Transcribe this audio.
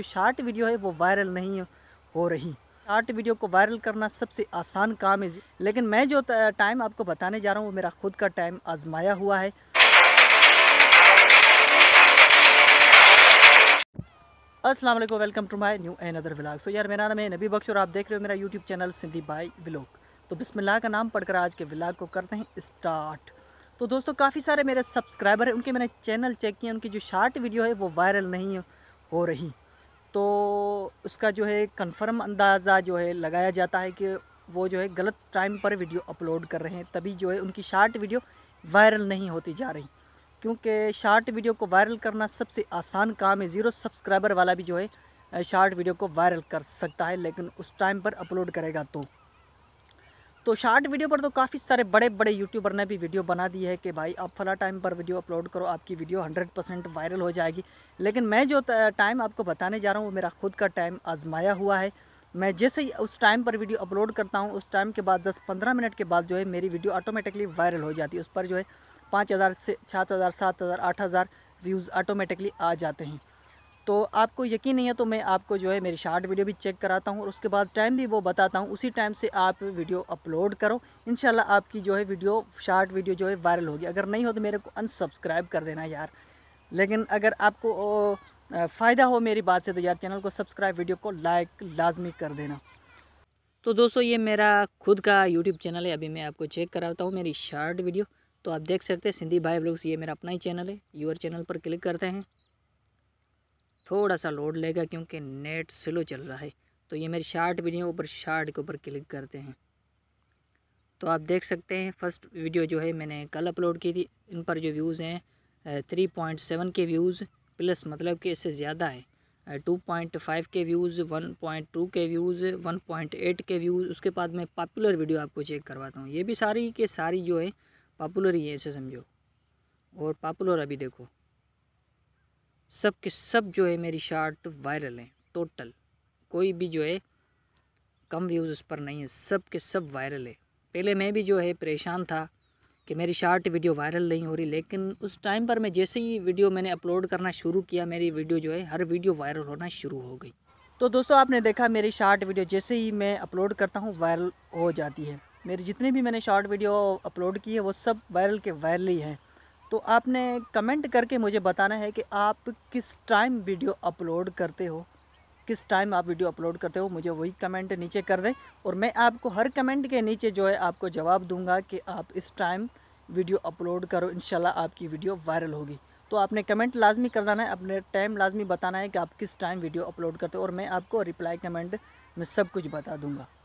जो short video है वो वायरल नहीं हो रही शार्ट वीडियो को वायरल करना सबसे आसान काम है लेकिन मैं जो टाइम आपको बताने जा रहा हूँ वो मेरा खुद का टाइम आजमाया हुआ है अस्सलाम वालेकुम welcome to my new another vlog so यार मेरा नाम है नबी बख्श और आप देख रहे हो मेरा YouTube channel Sindhi Bai vlog तो बिस्मिल्लाह का नाम पढ़कर आज के व्लाग को करते हैं स्टार्ट तो दोस्तों काफ़ी सारे मेरे सब्सक्राइबर हैं उनके मैंने चैनल चेक किए उनकी जो शार्ट वीडियो है वो वायरल नहीं हो रही तो उसका जो है कंफर्म अंदाज़ा जो है लगाया जाता है कि वो जो है गलत टाइम पर वीडियो अपलोड कर रहे हैं तभी जो है उनकी शार्ट वीडियो वायरल नहीं होती जा रही क्योंकि शार्ट वीडियो को वायरल करना सबसे आसान काम है ज़ीरो सब्सक्राइबर वाला भी जो है शार्ट वीडियो को वायरल कर सकता है लेकिन उस टाइम पर अपलोड करेगा तो तो शार्ट वीडियो पर तो काफ़ी सारे बड़े बड़े यूट्यूबर ने भी वीडियो बना दी है कि भाई आप फला टाइम पर वीडियो अपलोड करो आपकी वीडियो 100 परसेंट वायरल हो जाएगी लेकिन मैं जो टाइम आपको बताने जा रहा हूँ वो मेरा खुद का टाइम आजमाया हुआ है मैं जैसे ही उस टाइम पर वीडियो अपलोड करता हूँ उस टाइम के बाद दस पंद्रह मिनट के बाद जो है मेरी वीडियो ऑटोमेटिकली वायरल हो जाती है उस पर जो है पाँच हज़ार से सात हज़ार सात हज़ार आठ हज़ार व्यूज़ ऑटोमेटिकली आ जाते हैं तो आपको यकीन नहीं है तो मैं आपको जो है मेरी शार्ट वीडियो भी चेक कराता हूँ और उसके बाद टाइम भी वो बताता हूँ उसी टाइम से आप वीडियो अपलोड करो इन आपकी जो है वीडियो शार्ट वीडियो जो है वायरल होगी अगर नहीं हो तो मेरे को अनसब्सक्राइब कर देना यार लेकिन अगर आपको फ़ायदा हो मेरी बात से तो यार चैनल को सब्सक्राइब वीडियो को लाइक लाजमी कर देना तो दोस्तों ये मेरा खुद का यूट्यूब चैनल है अभी मैं आपको चेक कराता हूँ मेरी शार्ट वीडियो तो आप देख सकते हैं सिंधी भाई ब्लॉग्स ये मेरा अपना ही चैनल है यूर चैनल पर क्लिक करते हैं थोड़ा सा लोड लेगा क्योंकि नेट स्लो चल रहा है तो ये मेरी शार्ट वीडियो ऊपर शार्ट के ऊपर क्लिक करते हैं तो आप देख सकते हैं फर्स्ट वीडियो जो है मैंने कल अपलोड की थी इन पर जो व्यूज़ हैं three point seven K views plus मतलब कि इससे ज़्यादा है two point five K views one point two K views one point eight K views उसके बाद मैं पॉपुलर वीडियो आपको चेक करवाता हूँ ये भी सारी के सारी जो है पॉपुलर ही है इसे समझो और पॉपुलर अभी देखो सब के सब जो है मेरी शार्ट वायरल हैं टोटल कोई भी जो है कम व्यूज़ उस पर नहीं है सब के सब वायरल है पहले मैं भी जो है परेशान था कि मेरी शार्ट वीडियो वायरल नहीं हो रही लेकिन उस टाइम पर मैं जैसे ही वीडियो मैंने अपलोड करना शुरू किया मेरी वीडियो जो है हर वीडियो वायरल होना शुरू हो गई तो दोस्तों आपने देखा मेरी शार्ट वीडियो जैसे ही मैं अपलोड करता हूँ वायरल हो जाती है मेरी जितनी भी मैंने शॉर्ट वीडियो अपलोड की है वो सब वायरल के वायरल ही हैं तो आपने कमेंट करके मुझे बताना है कि आप किस टाइम वीडियो अपलोड करते हो किस टाइम आप वीडियो अपलोड करते हो मुझे वही कमेंट नीचे कर दें और मैं आपको हर कमेंट के नीचे जो है आपको जवाब दूंगा कि आप इस टाइम वीडियो अपलोड करो इन आपकी वीडियो वायरल होगी तो आपने कमेंट लाजमी कर है अपने टाइम लाजमी बताना है कि आप किस टाइम वीडियो अपलोड करते हो और मैं आपको रिप्लाई कमेंट में सब कुछ बता दूंगा